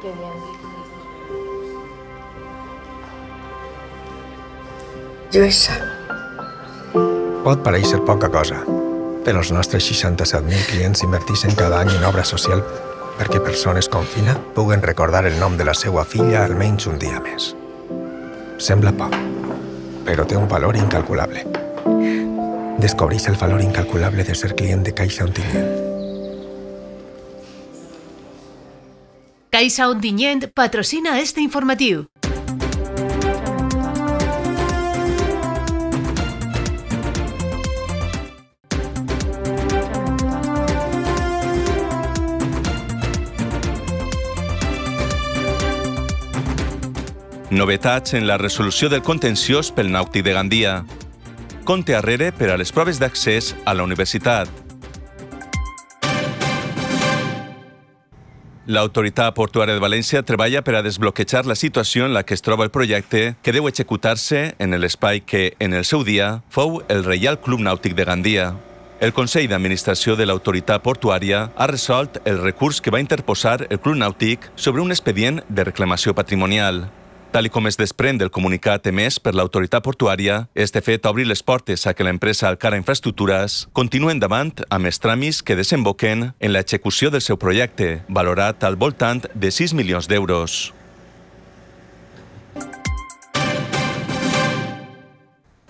Qué bien. Lluïssa. Pot pareixer poca cosa, però els nostres 67.000 clients inverteixen cada any en obra social perquè persones com Fina puguen recordar el nom de la seva filla almenys un dia més. Sembla poc, però té un valor incalculable. Descobreix el valor incalculable de ser client de Caixa Ontinyent. Caixa Ondinyent patrocina este informatiu. Novetats en la resolució del contenciós pel Nàutic de Gandia. Compte arrere per a les proves d'accés a la universitat. L'autoritat portuària de València treballa per a desbloquejar la situació en la que es troba el projecte que deu executar-se en l'espai que, en el seu dia, fou el Reial Club Nàutic de Gandia. El Consell d'Administració de l'Autoritat Portuària ha resolt el recurs que va interposar el Club Nàutic sobre un expedient de reclamació patrimonial. Tal i com es desprèn del comunicat emès per l'autoritat portuària, este fet obri les portes a que l'empresa Alcara Infraestructures continuï endavant amb els tràmits que desemboquen en l'execució del seu projecte, valorat al voltant de 6 milions d'euros.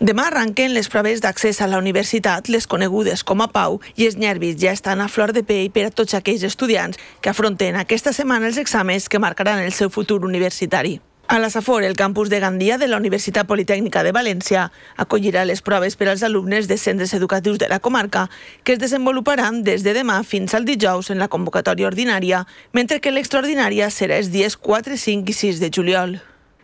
Demà arrenquen les proves d'accés a la universitat, les conegudes com a Pau, i els nervis ja estan a flor de pell per a tots aquells estudiants que afronten aquesta setmana els exàmens que marcaran el seu futur universitari. A la Safor, el campus de Gandia de la Universitat Politècnica de València acollirà les proves per als alumnes de centres educatius de la comarca, que es desenvoluparan des de demà fins al dijous en la convocatòria ordinària, mentre que l'extraordinària serà els dies 4, 5 i 6 de juliol.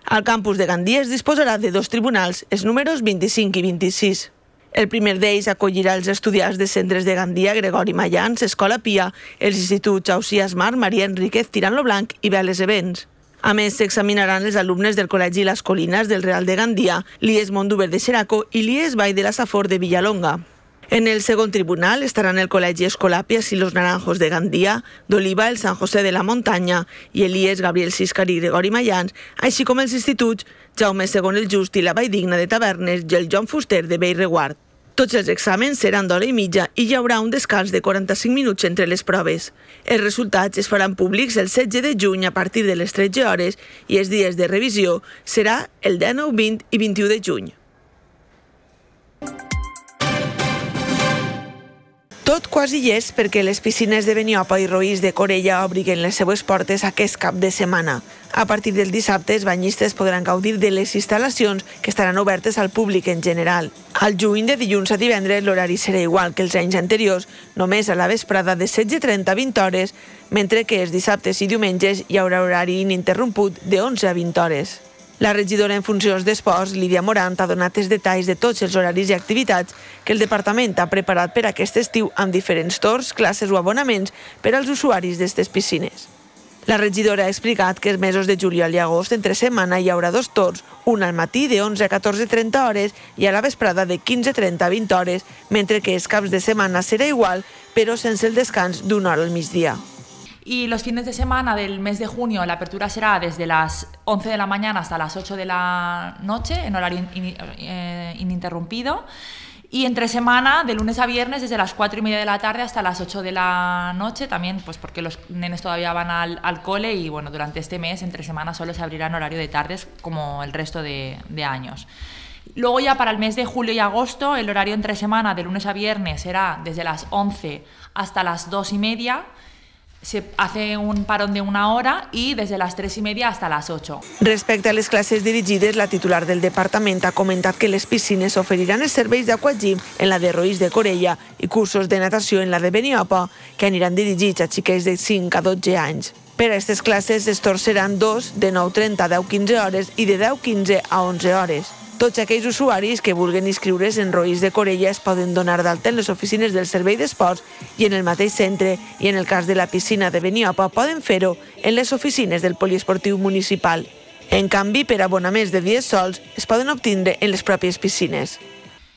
Al campus de Gandia es disposarà de dos tribunals, els números 25 i 26. El primer d'ells acollirà els estudiants de centres de Gandia, Gregori Mayans, Escola Pia, els instituts Ausias Mar, Maria Enriquez, Tirant-lo Blanc i Beles Events. A més, s'examinaran els alumnes del Col·legi Les Colines del Real de Gandia, l'IES Montduber de Xeraco i l'IES Vall de la Safor de Villalonga. En el segon tribunal estaran el Col·legi Escolàpies i los Naranjos de Gandia, d'Oliva, el San José de la Muntanya i l'IES Gabriel Siscar i Gregori Mayans, així com els instituts Jaume II el Just i la Vall Digna de Tavernes i el Joan Fuster de Bellreguard. Tots els exàmens seran d'hora i mitja i hi haurà un descans de 45 minuts entre les proves. Els resultats es faran públics el 16 de juny a partir de les 13 hores i els dies de revisió serà el 19, 20 i 21 de juny. Tot quasi hi és perquè les piscines de Beniopa i Roís de Corella obriguen les seues portes aquest cap de setmana. A partir del dissabte, els banyistes podran gaudir de les instal·lacions que estaran obertes al públic en general. Al juny de dilluns a divendres l'horari serà igual que els anys anteriors, només a la vesprada de 16.30 a 20 hores, mentre que els dissabtes i diumenges hi haurà horari ininterromput de 11 a 20 hores. La regidora en funcions d'Esports, Lídia Morant, ha donat els detalls de tots els horaris i activitats que el departament ha preparat per aquest estiu amb diferents tors, classes o abonaments per als usuaris d'aquestes piscines. La regidora ha explicat que els mesos de juliol i agost entre setmana hi haurà dos tors, un al matí de 11 a 14.30 hores i a la vesprada de 15.30 a 20 hores, mentre que els caps de setmana serà igual, però sense el descans d'una hora al migdia. Y los fines de semana del mes de junio la apertura será desde las 11 de la mañana hasta las 8 de la noche, en horario eh, ininterrumpido. Y entre semana, de lunes a viernes, desde las 4 y media de la tarde hasta las 8 de la noche, también pues porque los nenes todavía van al, cole y bueno, durante este mes, entre semana, solo se abrirá en horario de tardes como el resto de, de años. Luego ya para el mes de julio y agosto, el horario entre semana, de lunes a viernes, será desde las 11 hasta las 2 y media se hace un parón de una hora y desde las tres y media hasta las 8. Respecte a les classes dirigides, la titular del departament ha comentat que les piscines oferiran els serveis d'aquagym en la de Roís de Corella i cursos de natació en la de Beniopa, que aniran dirigits a xiquets de 5 a 12 anys. Per a aquestes classes es torceran dos de 9.30 a 10.15 hores i de 10.15 a 11 hores. Tots aquells usuaris que vulguen inscriure's en Rois de Corella es poden donar d'alta en les oficines del Servei d'Esports i en el mateix centre i en el cas de la piscina de Beniopa poden fer-ho en les oficines del poliesportiu municipal. En canvi, per abonaments de 10 sols es poden obtindre en les pròpies piscines.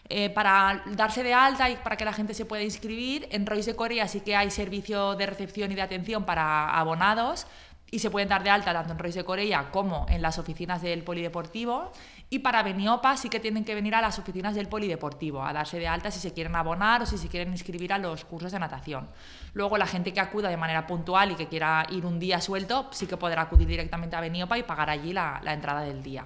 Eh, para darse de alta y para que la gente se pueda inscribir, en Rois de Corea sí que hay servicio de recepción y de atención para abonados, y se pueden dar de alta tanto en Reyes de Corea como en las oficinas del Polideportivo. Y para Beniopa sí que tienen que venir a las oficinas del Polideportivo a darse de alta si se quieren abonar o si se quieren inscribir a los cursos de natación. Luego la gente que acuda de manera puntual y que quiera ir un día suelto sí que podrá acudir directamente a Beniopa y pagar allí la entrada del día.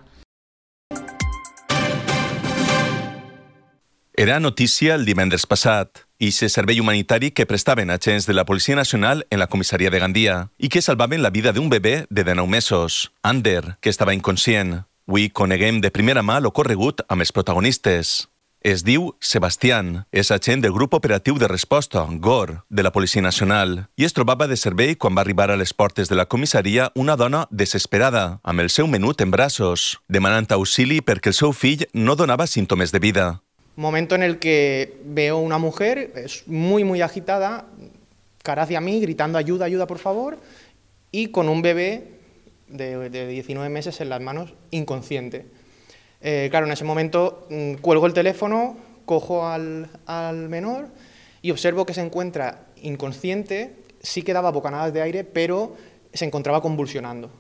Era notícia el divendres passat i se servei humanitari que prestaven agents de la Policia Nacional en la comissaria de Gandia i que salvaven la vida d'un bebè de 19 mesos, Ander, que estava inconscient. Avui coneguem de primera mà l'ocorregut amb els protagonistes. Es diu Sebastián, és agent del grup operatiu de resposta, GOR, de la Policia Nacional, i es trobava de servei quan va arribar a les portes de la comissaria una dona desesperada, amb el seu menut en braços, demanant auxili perquè el seu fill no donava símptomes de vida. Momento en el que veo una mujer es muy, muy agitada, cara hacia mí, gritando ayuda, ayuda, por favor, y con un bebé de, de 19 meses en las manos, inconsciente. Eh, claro, en ese momento mm, cuelgo el teléfono, cojo al, al menor y observo que se encuentra inconsciente, sí que daba bocanadas de aire, pero se encontraba convulsionando.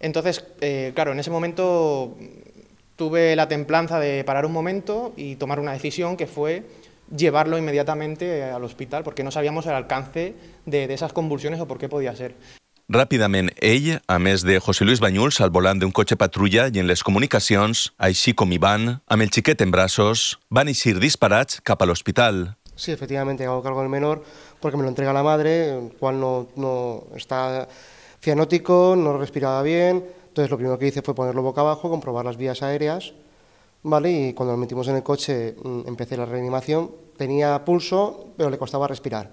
Entonces, eh, claro, en ese momento tuve la templanza de parar un momento y tomar una decisión que fue llevarlo inmediatamente al hospital porque no sabíamos el alcance de, esas convulsiones o por qué podía ser. Rápidamente, ella, a mes de José Luis Bañuls al de un coche patrulla y en les comunicacions, així com Ivan, amb el xiquet en brazos, van eixir disparats cap a hospital. Sí, efectivamente, hago cargo del menor porque me lo entrega la madre, el cual no, no está cianótico, no respiraba bien, entonces lo primero que hice fue ponerlo boca abajo, comprobar las vías aéreas, ¿vale? Y cuando lo metimos en el coche mm, empecé la reanimación, Tenía pulso pero le costaba respirar.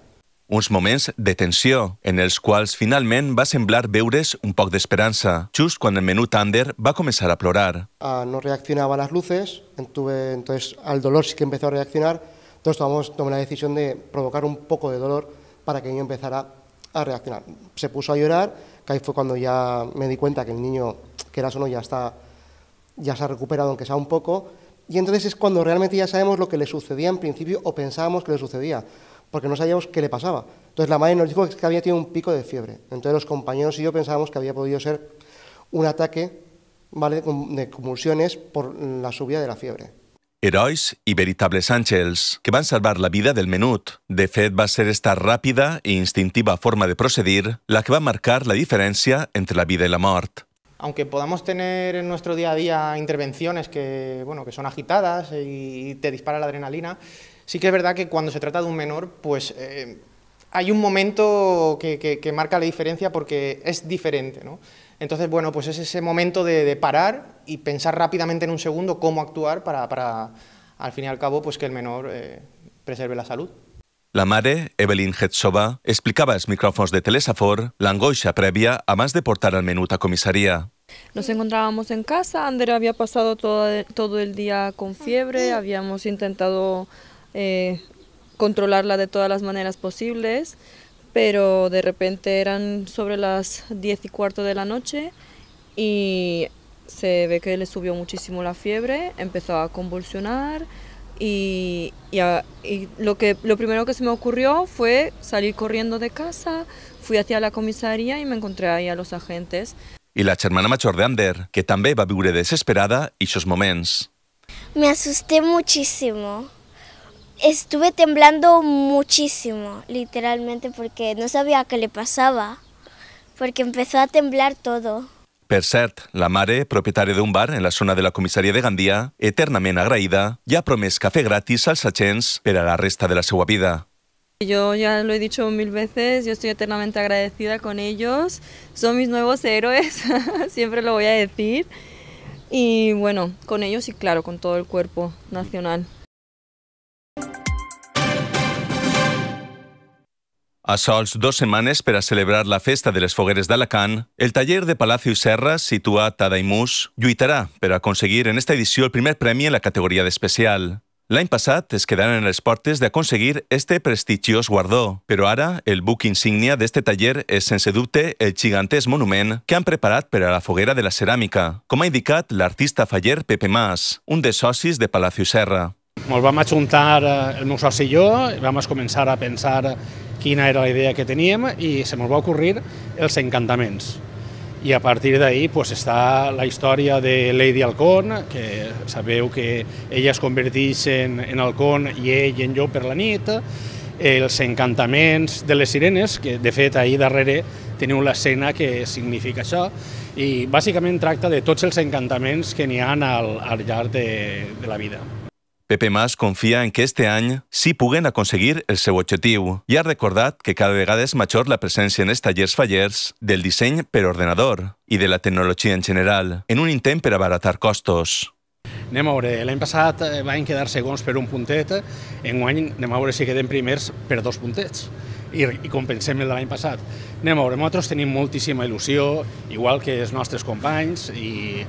Unos moments de tensión en los cuales finalmente va a semblar beures un poco de esperanza. just cuando el menú Thunder va a comenzar a plorar. Ah, no reaccionaba las luces, entonces al dolor sí que empezó a reaccionar, entonces tomamos, tomé la decisión de provocar un poco de dolor para que el empezara a reaccionar. Se puso a llorar, ahí fue cuando ya me di cuenta que el niño, que era solo ya, está, ya se ha recuperado, aunque sea un poco, y entonces es cuando realmente ya sabemos lo que le sucedía en principio o pensábamos que le sucedía, porque no sabíamos qué le pasaba. Entonces la madre nos dijo que había tenido un pico de fiebre. Entonces los compañeros y yo pensábamos que había podido ser un ataque ¿vale? de convulsiones por la subida de la fiebre heroes y veritables ángeles que van a salvar la vida del menut. De fed va a ser esta rápida e instintiva forma de proceder la que va a marcar la diferencia entre la vida y la muerte. aunque podamos tener en nuestro día a día intervenciones que, que son agitadas y te dispara la adrenalina, sí que es verdad que cuando se trata de un menor, pues eh, hay un momento que, que, marca la diferencia porque es diferente, ¿no? Entonces, bueno, pues es ese momento de, parar y pensar rápidamente en un segundo cómo actuar para, para al fin y al cabo, pues que el menor eh, preserve la salud. La madre, Evelyn Hetzova, explicaba als micrófonos de Telesafor la angoixa previa a más de portar al menut a comisaría. Nos encontrábamos en casa, Ander había pasado todo, todo el día con fiebre, habíamos intentado eh, controlarla de todas las maneras posibles pero de repente eran sobre las diez y cuarto de la noche y se ve que le subió muchísimo la fiebre, empezó a convulsionar y, lo, que, lo primero que se me ocurrió fue salir corriendo de casa, fui hacia la comisaría y me encontré ahí a los agentes. Y la mayor de Ander, que también va vivir desesperada y sus moments. Me asusté muchísimo estuve temblando muchísimo, literalmente, porque no sabía qué le pasaba, porque empezó a temblar todo. Persert la mare, de un bar en la zona de la comisaría de Gandía, eternamente agraída, ya promes café gratis al agents pero a la resta de la seva vida. Yo ya lo he dicho mil veces, yo estoy eternamente agradecida con ellos, son mis nuevos héroes, siempre lo voy a decir, y bueno, con ellos y claro, con todo el cuerpo nacional. A sols dues setmanes per a celebrar la festa de les fogueres d'Alacant, el taller de Palacio i Serra, situat a Daimús, lluitarà per aconseguir en esta edició el primer premi en la categoria d'especial. L'any passat es quedaren en les portes d'aconseguir este prestigiós guardó, però ara el buc insígnia d'este taller és sense dubte el gigantès monument que han preparat per a la foguera de la ceràmica, com ha indicat l'artista faller Pepe Mas, un dels socis de Palacio Serra. Ens vam ajuntar eh, el meu soci i jo, vam començar a pensar quina era la idea que teníem i se ens va ocorrir els encantaments. I a partir d'ahir pues, està la història de Lady Alcon, que sabeu que ella es converteix en, en Alcon i ell en jo per la nit, els encantaments de les sirenes, que de fet ahir darrere teniu l'escena que significa això, i bàsicament tracta de tots els encantaments que n'hi ha al, al llarg de, de la vida. Pepe Mas confia en que este any sí puguen aconseguir el seu objectiu i ha recordat que cada vegada és major la presència en els tallers fallers del disseny per ordenador i de la tecnologia en general, en un intent per abaratar costos. Anem a veure, l'any passat eh, vam quedar segons per un puntet, en un any anem a veure si quedem primers per dos puntets i, i compensem el de l'any passat. Anem a veure, nosaltres tenim moltíssima il·lusió, igual que els nostres companys, i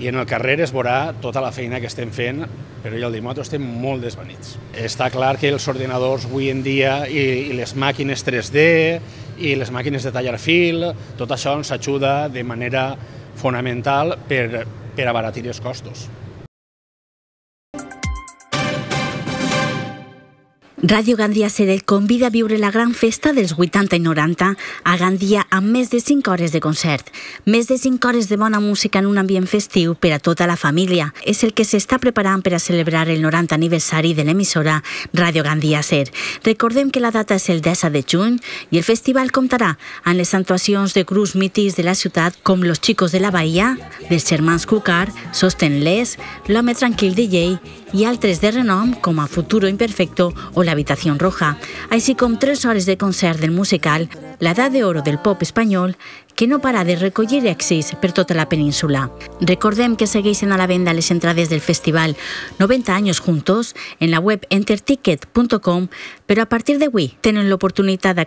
i en el carrer es veurà tota la feina que estem fent, però jo el dimoto estem molt desvanits. Està clar que els ordinadors avui en dia i, i les màquines 3D i les màquines de tallar fil, tot això ens ajuda de manera fonamental per, per abaratir els costos. Ràdio Gandia Ceret convida a viure la gran festa dels 80 i 90 a Gandia amb més de 5 hores de concert. Més de 5 hores de bona música en un ambient festiu per a tota la família. És el que s'està preparant per a celebrar el 90 aniversari de l'emissora Ràdio Gandia Ser. Recordem que la data és el 10 de juny i el festival comptarà amb les actuacions de grups mitis de la ciutat com Los Chicos de la Bahia, dels germans Cucar, Sostenles, L'Home Tranquil DJ ...y altres de renom como a Futuro Imperfecto o La Habitación Roja, així com tres horas de concert del musical ...La Edad de Oro del pop Español que no para de recollir èxits per toda la península. Recordemos que segueixen a la venda las entradas del festival 90 años juntos en la web enterticket.com, ...pero a partir de tenen tienen la oportunidad... de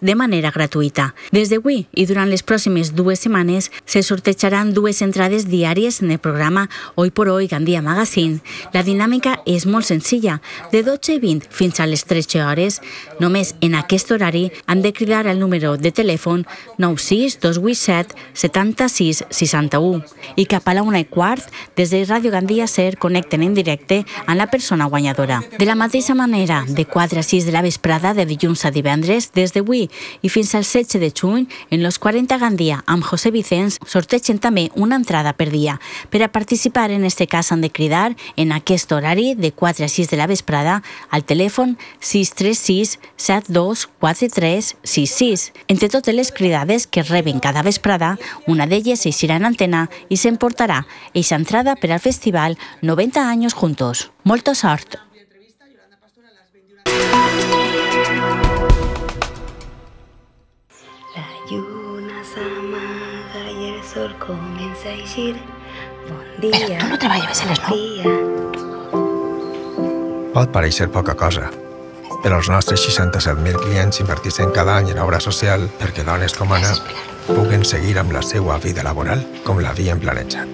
de manera gratuita. Desde wii y durante las próximas dos semanas... se sortearán dos entradas diarias en el programa Hoy por Hoy Gandía Magazine. La dinámica es muy sencilla, de 12 i 20 fins a les 13 hores. Només en aquest horari han de cridar el número de telèfon 96 6287 76 61 i cap a la una i quart des de Ràdio Gandia Ser connecten en directe amb la persona guanyadora. De la mateixa manera, de 4 a 6 de la vesprada de dilluns a divendres des d'avui i fins al 16 de juny en los 40 Gandia amb José Vicenç sortegen també una entrada per dia. Per a participar en este cas han de cridar en aquest horari de 4 a 6 de la vesprada al telèfon 636 66. Entre totes les cridades que reben cada vesprada, una d'elles eixirà en antena i s'emportarà eixa entrada per al festival 90 anys juntos. Molta sort! La lluna s'amaga i el sol comença a eixir. Bon dia, Però tu no treballes a les 9? Pot pareixer poca cosa, per els nostres 67.000 clients inverteixen cada any en obra social perquè dones com Anna puguen seguir amb la seva vida laboral com l'havien planejat.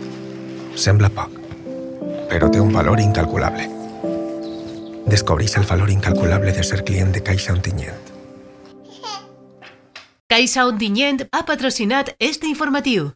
Sembla poc, però té un valor incalculable. Descobreix el valor incalculable de ser client de Caixa Ontinyent. Caixa Ontinyent ha patrocinat este informatiu.